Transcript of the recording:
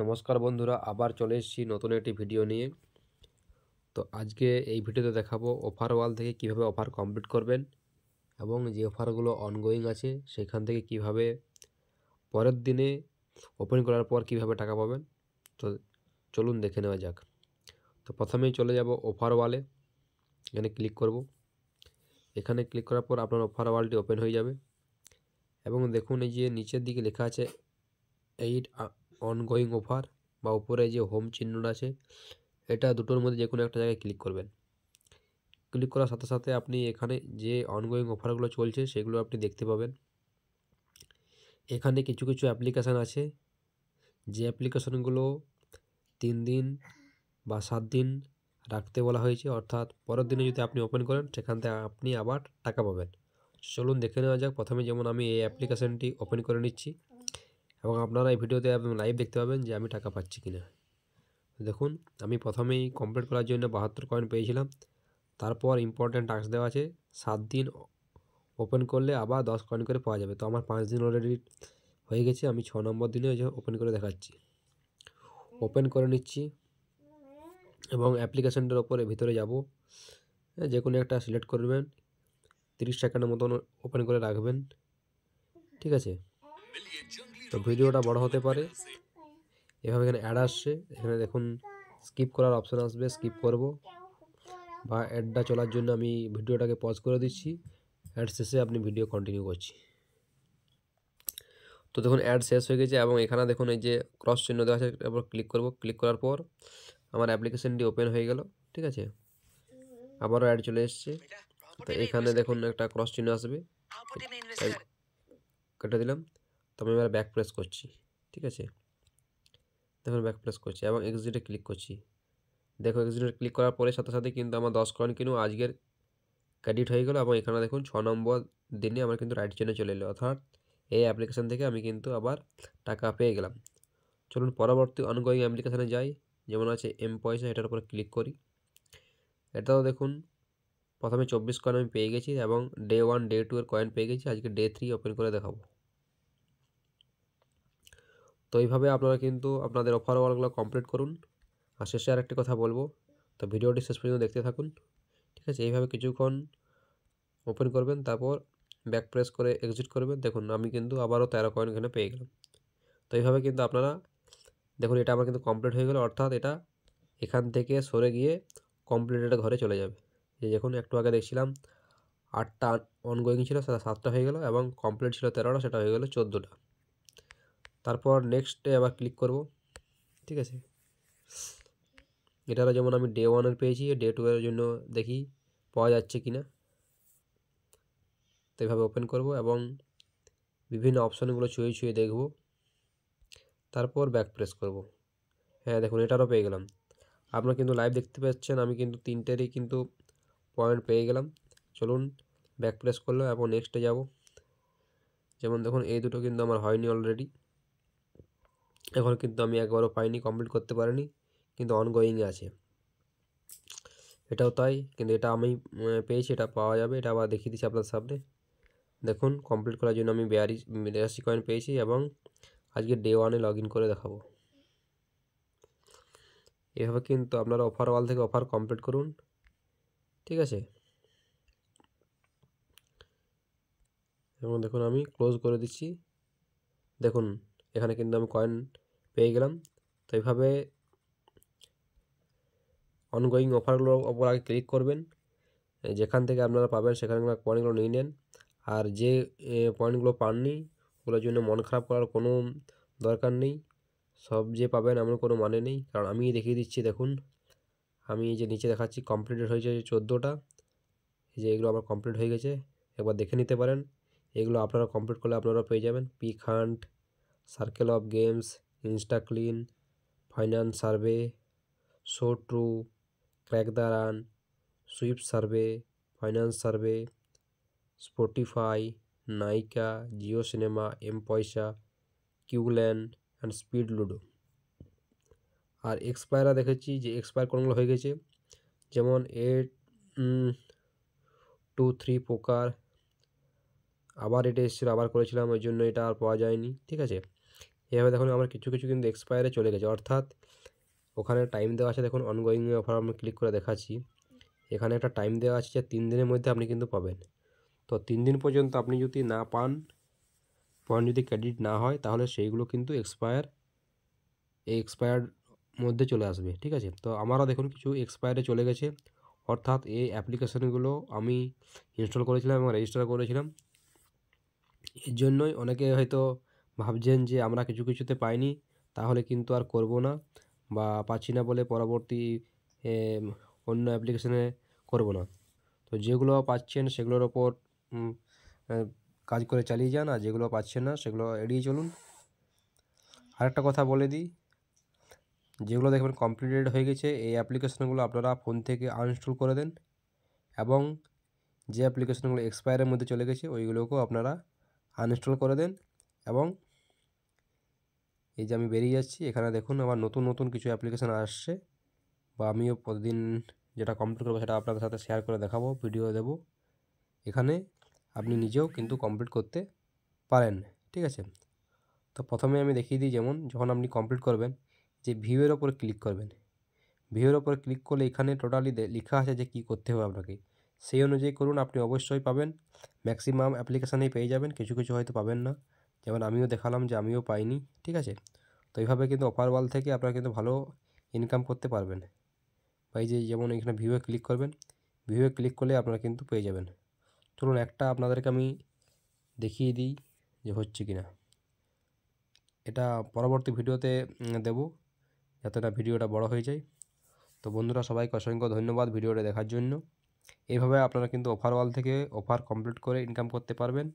নমস্কার বন্ধুরা আবার চলে এসেছি নতুন একটি ভিডিও নিয়ে তো আজকে এই ভিডিওতে দেখাবো অফার ওয়াল থেকে কিভাবে অফার কমপ্লিট করবেন এবং যে অফারগুলো অনগোয়িং আছে সেখান থেকে কিভাবে পরের দিনে ওপেন করার পর কিভাবে টাকা পাবেন তো চলুন দেখে নেওয়া যাক তো প্রথমেই চলে যাব অফার ওয়ালে এখানে ক্লিক করব এখানে ক্লিক করার পর আপনার অফার ওয়ালটি ওপেন হয়ে যাবে এবং দেখুন এই যে নিচের দিকে লেখা আছে এইট অনগোয়িং অফার বা উপরে যে হোম চিহ্নটা আছে এটা দুটোর মধ্যে যে কোনো একটা জায়গায় ক্লিক করবেন ক্লিক করার সাথে সাথে আপনি এখানে যে অনগোয়িং অফারগুলো চলছে সেগুলো আপনি দেখতে পাবেন এখানে কিছু কিছু অ্যাপ্লিকেশান আছে যে অ্যাপ্লিকেশানগুলো তিন দিন বা সাত দিন রাখতে বলা হয়েছে অর্থাৎ পরের দিনে যদি আপনি ওপেন করেন সেখান থেকে আপনি আবার টাকা পাবেন চলুন দেখে নেওয়া যাক প্রথমে যেমন আমি এই অ্যাপ্লিকেশানটি ওপেন করে নিচ্ছি এবং আপনারা এই ভিডিওতে লাইভ দেখতে পাবেন যে আমি টাকা পাচ্ছি কিনা দেখুন আমি প্রথমেই কমপ্লিট করার জন্য বাহাত্তর কয়েন পেয়েছিলাম তারপর ইম্পর্ট্যান্ট টাস্ক দেওয়া আছে সাত দিন ওপেন করলে আবার দশ কয়েন করে পাওয়া যাবে তো আমার পাঁচ দিন অলরেডি হয়ে গেছে আমি ছ নম্বর দিনে ওপেন করে দেখাচ্ছি ওপেন করে নিচ্ছি এবং অ্যাপ্লিকেশানটার ওপরে ভিতরে যাব হ্যাঁ, যে কোনো একটা সিলেক্ট করবেন তিরিশ সেকেন্ডের মতন ওপেন করে রাখবেন ঠিক আছে তো ভিডিওটা বড় হতে পারে এভাবে এখানে অ্যাড আসছে এখানে দেখুন স্কিপ করার অপশান আসবে স্কিপ করব বা অ্যাডটা চলার জন্য আমি ভিডিওটাকে পজ করে দিচ্ছি অ্যাড শেষে আপনি ভিডিও কন্টিনিউ করছি তো দেখুন অ্যাড শেষ হয়ে গেছে এবং এখানে দেখুন এই যে ক্রস চিহ্ন দেওয়া আছে এরপর ক্লিক করব ক্লিক করার পর আমার অ্যাপ্লিকেশনটি ওপেন হয়ে গেল ঠিক আছে আবারও অ্যাড চলে এসছে তো এখানে দেখুন একটা ক্রস চিহ্ন আসবে কেটে দিলাম তো আমি এবার ব্যাক প্রেস করছি ঠিক আছে দেখুন ব্যাক প্রেস করছি এবং এক্সিটে ক্লিক করছি দেখো এক্সিটে ক্লিক করার পরে সাথে সাথে কিন্তু আমার দশ কয়েন কিন্তু আজকের ক্রেডিট হয়ে গেলো এবং এখানে দেখুন ছ নম্বর দিনে আমার কিন্তু রাইট চেনে চলে এলো অর্থাৎ এই অ্যাপ্লিকেশান থেকে আমি কিন্তু আবার টাকা পেয়ে গেলাম চলুন পরবর্তী অনগোয়িং অ্যাপ্লিকেশানে যাই যেমন আছে এম পয়সা এটার উপরে ক্লিক করি এটাও দেখুন প্রথমে চব্বিশ কয়েন আমি পেয়ে গেছি এবং ডে ওয়ান ডে টু এর কয়েন পেয়ে গেছি আজকে ডে থ্রি ওপেন করে দেখাবো তো এইভাবে আপনারা কিন্তু আপনাদের অফার ওয়ালগুলো কমপ্লিট করুন আর শেষে আরেকটি কথা বলবো তো ভিডিওটি শেষ পর্যন্ত দেখতে থাকুন ঠিক আছে এইভাবে কিছুক্ষণ ওপেন করবেন তারপর ব্যাক প্রেস করে এক্সিট করবেন দেখুন আমি কিন্তু আবারও তেরো কয়েন এখানে পেয়ে গেলাম তো এইভাবে কিন্তু আপনারা দেখুন এটা আমার কিন্তু কমপ্লিট হয়ে গেল অর্থাৎ এটা এখান থেকে সরে গিয়ে কমপ্লিটেড ঘরে চলে যাবে যে দেখুন একটু আগে দেখছিলাম আটটা অনগোয়িং ছিল সেটা সাতটা হয়ে গেল এবং কমপ্লিট ছিল তেরোটা সেটা হয়ে গেলো চোদ্দোটা তারপর নেক্সটে আবার ক্লিক করব ঠিক আছে এটারও যেমন আমি ডে ওয়ানের পেয়েছি ডে টু এর জন্য দেখি পাওয়া যাচ্ছে কি না তো এভাবে ওপেন করব এবং বিভিন্ন অপশানগুলো ছুঁয়ে ছুঁয়ে দেখব তারপর ব্যাক প্রেস করব হ্যাঁ দেখুন এটারও পেয়ে গেলাম আপনারা কিন্তু লাইভ দেখতে পাচ্ছেন আমি কিন্তু তিনটেরই কিন্তু পয়েন্ট পেয়ে গেলাম চলুন ব্যাক প্রেস করলো এবং নেক্সটে যাব যেমন দেখুন এই দুটো কিন্তু আমার হয়নি অলরেডি এখন কিন্তু আমি একবারও পাইনি কমপ্লিট করতে পারিনি কিন্তু অনগোয়িংয়ে আছে এটাও তাই কিন্তু এটা আমি পেয়েছি এটা পাওয়া যাবে এটা আবার দেখিয়ে দিচ্ছি আপনার সামনে দেখুন কমপ্লিট করার জন্য আমি বিয়াল্লিশ বিরাশি কয়েন পেয়েছি এবং আজকে ডে ওয়ানে লগ ইন করে দেখাবো এভাবে কিন্তু আপনারা অফার ওয়াল থেকে অফার কমপ্লিট করুন ঠিক আছে এবং দেখুন আমি ক্লোজ করে দিচ্ছি দেখুন এখানে কিন্তু আমি কয়েন পেয়ে গেলাম তো এইভাবে অনগোয়িং অফারগুলোর ওপর আগে ক্লিক করবেন যেখান থেকে আপনারা পাবেন সেখানে পয়েন্টগুলো নিয়ে নেন আর যে পয়েন্টগুলো পাননি ওগুলোর জন্য মন খারাপ করার কোনো দরকার নেই সব যে পাবেন আমার কোনো মানে নেই কারণ আমি দেখিয়ে দিচ্ছি দেখুন আমি যে নিচে দেখাচ্ছি কমপ্লিটেড হয়েছে চোদ্দোটা যে এগুলো আমার কমপ্লিট হয়ে গেছে একবার দেখে নিতে পারেন এগুলো আপনারা কমপ্লিট করলে আপনারা পেয়ে যাবেন pick hunt circle of games Instaclean finance survey show true crack the run swift survey finance survey Spotify Nykaa Jio cinema M Paisa Q land and speed ludo আর এক্সপায়াররা দেখেছি যে এক্সপায়ার কোনগুলো হয়ে গেছে যেমন এট টু থ্রি পোকার আবার এটা এসেছিলো আবার করেছিলাম ওই জন্য এটা আর পাওয়া যায়নি ঠিক আছে এভাবে দেখুন আমার কিছু কিছু কিন্তু এক্সপায়ারে চলে গেছে অর্থাৎ ওখানে টাইম দেওয়া আছে দেখুন অনগোয়িং অফার আমি ক্লিক করে দেখাচ্ছি এখানে একটা টাইম দেওয়া আছে যে তিন দিনের মধ্যে আপনি কিন্তু পাবেন তো তিন দিন পর্যন্ত আপনি যদি না পান পয়েন্ট যদি ক্রেডিট না হয় তাহলে সেইগুলো কিন্তু এক্সপায়ার এই এক্সপায়ার মধ্যে চলে আসবে ঠিক আছে তো আমারও দেখুন কিছু এক্সপায়ারে চলে গেছে অর্থাৎ এই অ্যাপ্লিকেশানগুলো আমি ইনস্টল করেছিলাম এবং রেজিস্টার করেছিলাম এর জন্যই অনেকে হয়তো ভাবছেন যে আমরা কিছু কিছুতে পাইনি তাহলে কিন্তু আর করব না বা পাচ্ছি না বলে পরবর্তী অন্য অ্যাপ্লিকেশানে করব না তো যেগুলো পাচ্ছেন সেগুলোর ওপর কাজ করে চালিয়ে যান আর যেগুলো পাচ্ছেন না সেগুলো এড়িয়ে চলুন আরেকটা কথা বলে দিই যেগুলো দেখবেন কমপ্লিটেড হয়ে গেছে এই অ্যাপ্লিকেশানগুলো আপনারা ফোন থেকে আনইনস্টল করে দেন এবং যে অ্যাপ্লিকেশানগুলো এক্সপায়ারের মধ্যে চলে গেছে ওইগুলোকেও আপনারা আনইনস্টল করে দেন এবং এই যে আমি বেরিয়ে যাচ্ছি এখানে দেখুন আবার নতুন নতুন কিছু অ্যাপ্লিকেশান আসছে বা আমিও প্রতিদিন যেটা কমপ্লিট করবো সেটা আপনাদের সাথে শেয়ার করে দেখাবো ভিডিও দেব এখানে আপনি নিজেও কিন্তু কমপ্লিট করতে পারেন ঠিক আছে তো প্রথমে আমি দেখিয়ে দিই যেমন যখন আপনি কমপ্লিট করবেন যে ভিউয়ের ওপর ক্লিক করবেন ভিউয়ের ওপর ক্লিক করলে এখানে টোটালি লেখা আছে যে কি করতে হবে আপনাকে সেই অনুযায়ী করুন আপনি অবশ্যই পাবেন ম্যাক্সিমাম অ্যাপ্লিকেশানেই পেয়ে যাবেন কিছু কিছু হয়তো পাবেন না যেমন আমিও দেখালাম যে আমিও পাইনি ঠিক আছে তো এইভাবে কিন্তু অফার ওয়াল থেকে আপনারা কিন্তু ভালো ইনকাম করতে পারবেন বা যে যেমন এখানে ভিউয়ে ক্লিক করবেন ভিউয়ে ক্লিক করলে আপনারা কিন্তু পেয়ে যাবেন চলুন একটা আপনাদেরকে আমি দেখিয়ে দিই যে হচ্ছে কি না এটা পরবর্তী ভিডিওতে দেব যাতে না ভিডিওটা বড় হয়ে যায় তো বন্ধুরা সবাইকে অসংখ্য ধন্যবাদ ভিডিওটা দেখার জন্য এইভাবে আপনারা কিন্তু অফার ওয়াল থেকে অফার কমপ্লিট করে ইনকাম করতে পারবেন